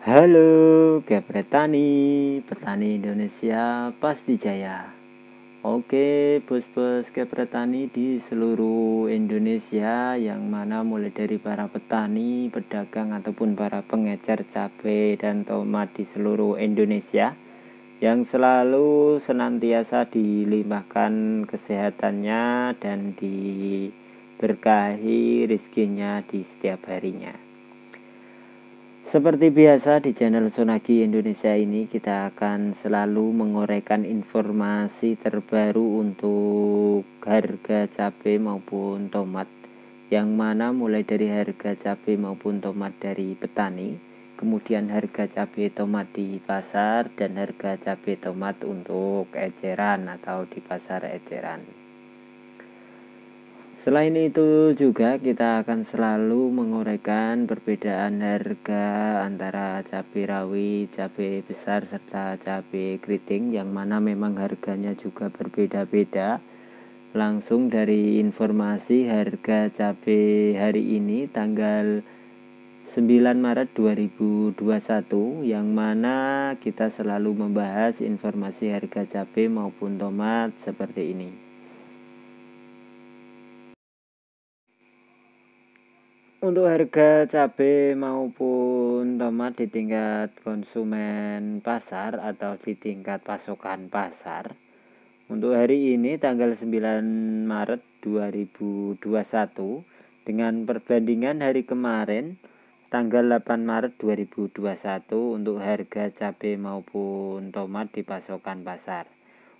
Halo Kepretani, petani Indonesia pasti jaya. Oke, bos-bos Kepretani di seluruh Indonesia yang mana mulai dari para petani, pedagang ataupun para pengecer cabai dan tomat di seluruh Indonesia yang selalu senantiasa dilimpahkan kesehatannya dan diberkahi rizkinya di setiap harinya. Seperti biasa di channel Sonagi Indonesia ini kita akan selalu mengorekan informasi terbaru untuk harga cabai maupun tomat yang mana mulai dari harga cabai maupun tomat dari petani kemudian harga cabai tomat di pasar dan harga cabai tomat untuk eceran atau di pasar eceran. Selain itu juga kita akan selalu menguraikan perbedaan harga antara cabai rawi, cabai besar serta cabai keriting yang mana memang harganya juga berbeda-beda. Langsung dari informasi harga cabai hari ini tanggal 9 Maret 2021 yang mana kita selalu membahas informasi harga cabai maupun tomat seperti ini. untuk harga cabai maupun tomat di tingkat konsumen pasar atau di tingkat pasokan pasar untuk hari ini tanggal 9 Maret 2021 dengan perbandingan hari kemarin tanggal 8 Maret 2021 untuk harga cabai maupun tomat di pasokan pasar.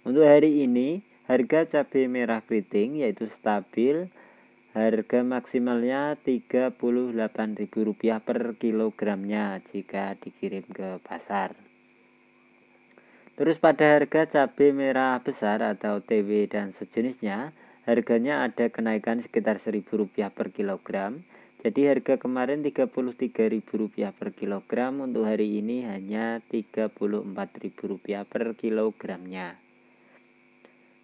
Untuk hari ini harga cabai merah keriting yaitu stabil Harga maksimalnya Rp38.000 per kilogramnya jika dikirim ke pasar. Terus pada harga cabai merah besar atau TW dan sejenisnya, harganya ada kenaikan sekitar Rp1.000 per kilogram. Jadi harga kemarin Rp33.000 per kilogram, untuk hari ini hanya Rp34.000 per kilogramnya.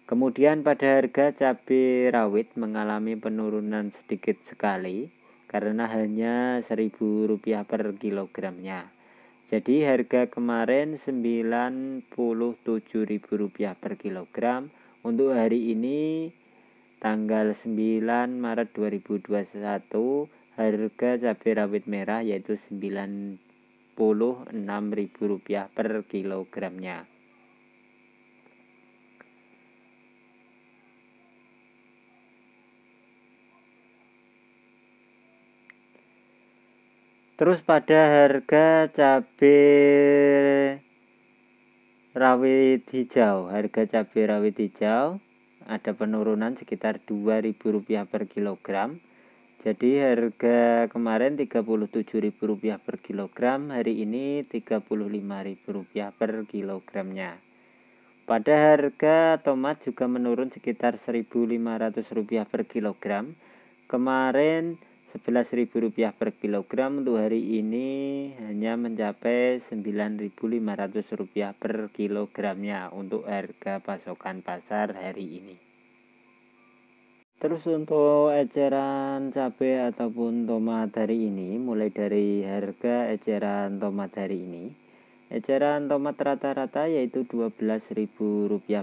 Kemudian pada harga cabai rawit mengalami penurunan sedikit sekali karena hanya Rp1.000 per kilogramnya. Jadi harga kemarin Rp97.000 per kilogram untuk hari ini tanggal 9 Maret 2021 harga cabai rawit merah yaitu Rp96.000 per kilogramnya. Terus pada harga cabai rawit hijau, harga cabai rawit hijau ada penurunan sekitar Rp2.000 per kilogram. Jadi harga kemarin Rp37.000 per kilogram, hari ini Rp35.000 per kilogramnya. Pada harga tomat juga menurun sekitar Rp1.500 per kilogram. Kemarin Rp11.000 per kilogram untuk hari ini hanya mencapai Rp9.500 per kilogramnya untuk harga pasokan pasar hari ini. Terus untuk eceran cabai ataupun tomat hari ini mulai dari harga eceran tomat hari ini Eceran tomat rata-rata yaitu Rp12.000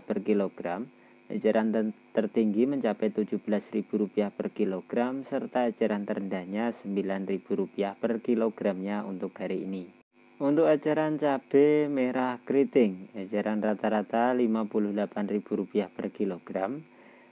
per kilogram Eceran tertinggi mencapai Rp17.000 per kilogram serta eceran terendahnya Rp9.000 per kilogramnya untuk hari ini. Untuk eceran cabai merah keriting, eceran rata-rata Rp58.000 per kilogram.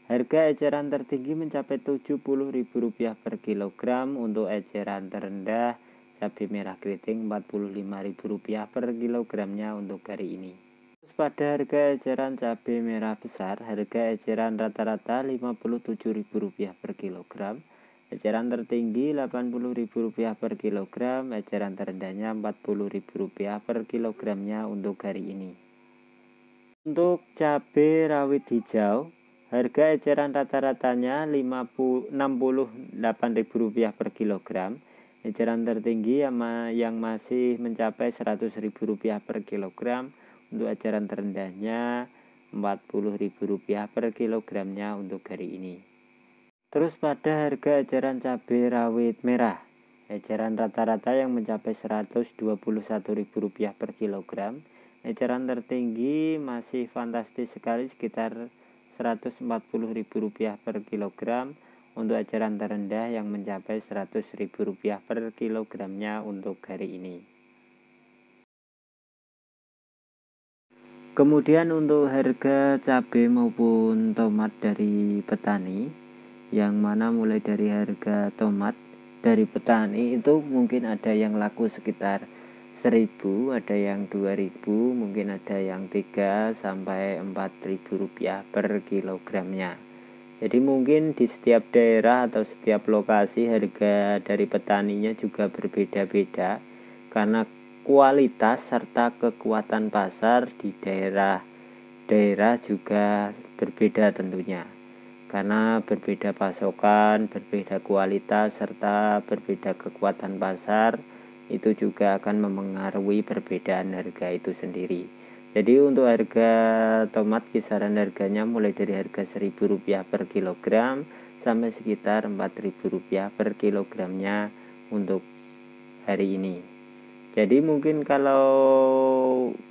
Harga eceran tertinggi mencapai Rp70.000 per kilogram, untuk eceran terendah cabai merah keriting Rp45.000 per kilogramnya untuk hari ini pada harga eceran cabai merah besar, harga eceran rata-rata Rp57.000 per kilogram, eceran tertinggi Rp80.000 per kilogram, eceran terendahnya Rp40.000 per kilogramnya untuk hari ini. Untuk cabai rawit hijau, harga eceran rata-ratanya Rp68.000 per kilogram, eceran tertinggi yang masih mencapai Rp100.000 per kilogram, untuk ajaran terendahnya Rp40.000 per kilogramnya untuk hari ini. Terus pada harga ajaran cabai rawit merah, ajaran rata-rata yang mencapai Rp121.000 per kilogram, ajaran tertinggi masih fantastis sekali sekitar Rp140.000 per kilogram untuk ajaran terendah yang mencapai Rp100.000 per kilogramnya untuk hari ini. Kemudian untuk harga cabai maupun tomat dari petani yang mana mulai dari harga tomat dari petani itu mungkin ada yang laku sekitar 1000, ada yang 2000, mungkin ada yang 3 sampai 4000 rupiah per kilogramnya. Jadi mungkin di setiap daerah atau setiap lokasi harga dari petaninya juga berbeda-beda karena kualitas serta kekuatan pasar di daerah daerah juga berbeda tentunya karena berbeda pasokan, berbeda kualitas serta berbeda kekuatan pasar itu juga akan memengaruhi perbedaan harga itu sendiri. Jadi untuk harga tomat kisaran harganya mulai dari harga Rp1.000 per kilogram sampai sekitar Rp4.000 per kilogramnya untuk hari ini. Jadi mungkin kalau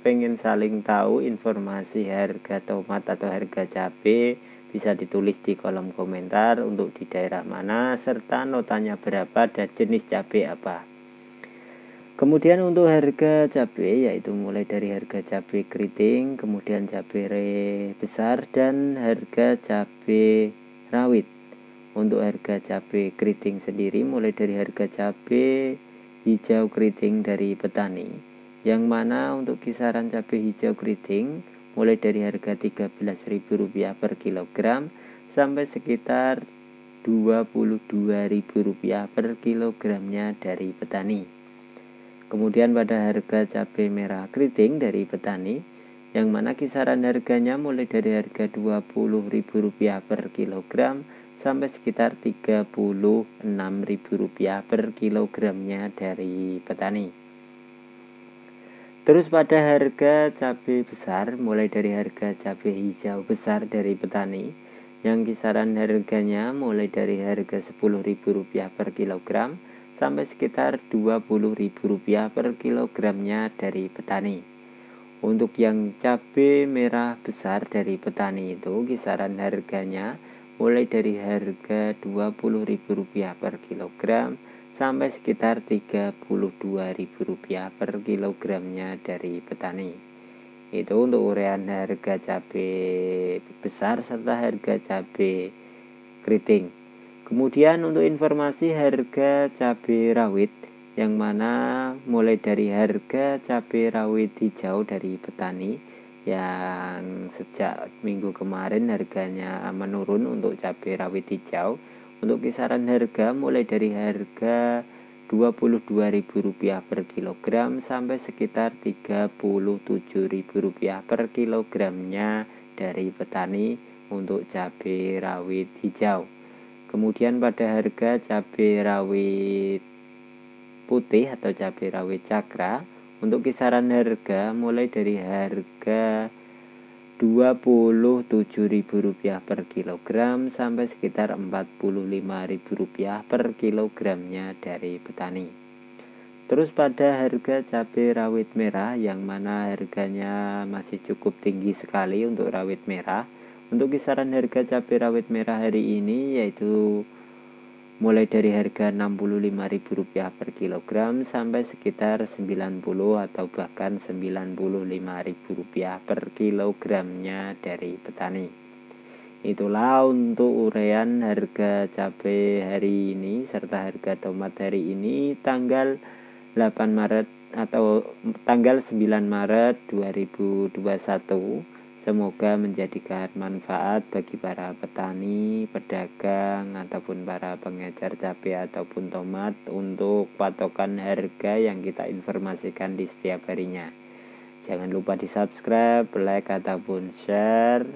pengen saling tahu informasi harga tomat atau harga cabe bisa ditulis di kolom komentar untuk di daerah mana serta notanya berapa dan jenis cabe apa. Kemudian untuk harga cabe yaitu mulai dari harga cabe keriting, kemudian cabai besar dan harga cabe rawit. Untuk harga cabe keriting sendiri mulai dari harga cabe hijau keriting dari petani yang mana untuk kisaran cabai hijau keriting mulai dari harga Rp13.000 per kilogram sampai sekitar Rp22.000 per kilogramnya dari petani. Kemudian pada harga cabai merah keriting dari petani yang mana kisaran harganya mulai dari harga Rp20.000 per kilogram sampai sekitar Rp36.000 per kilogramnya dari petani. Terus pada harga cabai besar mulai dari harga cabai hijau besar dari petani yang kisaran harganya mulai dari harga Rp10.000 per kilogram sampai sekitar Rp20.000 per kilogramnya dari petani. Untuk yang cabai merah besar dari petani itu kisaran harganya mulai dari harga Rp20.000 per kilogram sampai sekitar Rp32.000 per kilogramnya dari petani. Itu untuk urean harga cabe besar serta harga cabe keriting. Kemudian untuk informasi harga cabe rawit yang mana mulai dari harga cabai rawit hijau dari petani yang sejak minggu kemarin harganya menurun untuk cabai rawit hijau untuk kisaran harga mulai dari harga Rp22.000 per kilogram sampai sekitar Rp37.000 per kilogramnya dari petani untuk cabai rawit hijau. Kemudian pada harga cabai rawit putih atau cabai rawit cakra untuk kisaran harga mulai dari harga Rp27.000 per kilogram sampai sekitar Rp45.000 per kilogramnya dari petani. Terus pada harga cabai rawit merah yang mana harganya masih cukup tinggi sekali untuk rawit merah. Untuk kisaran harga cabai rawit merah hari ini yaitu mulai dari harga Rp65.000 per kilogram sampai sekitar Rp90.000 atau bahkan Rp95.000 per kilogramnya dari petani. Itulah untuk uraian harga cabai hari ini serta harga tomat hari ini tanggal 8 Maret atau tanggal 9 Maret 2021 Semoga menjadikan manfaat bagi para petani, pedagang, ataupun para pengejar cabai ataupun tomat untuk patokan harga yang kita informasikan di setiap harinya. Jangan lupa di subscribe, like, ataupun share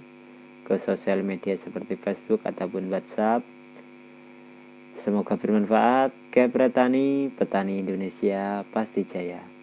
ke sosial media seperti Facebook ataupun WhatsApp. Semoga bermanfaat. Kepretani, petani Indonesia pasti jaya.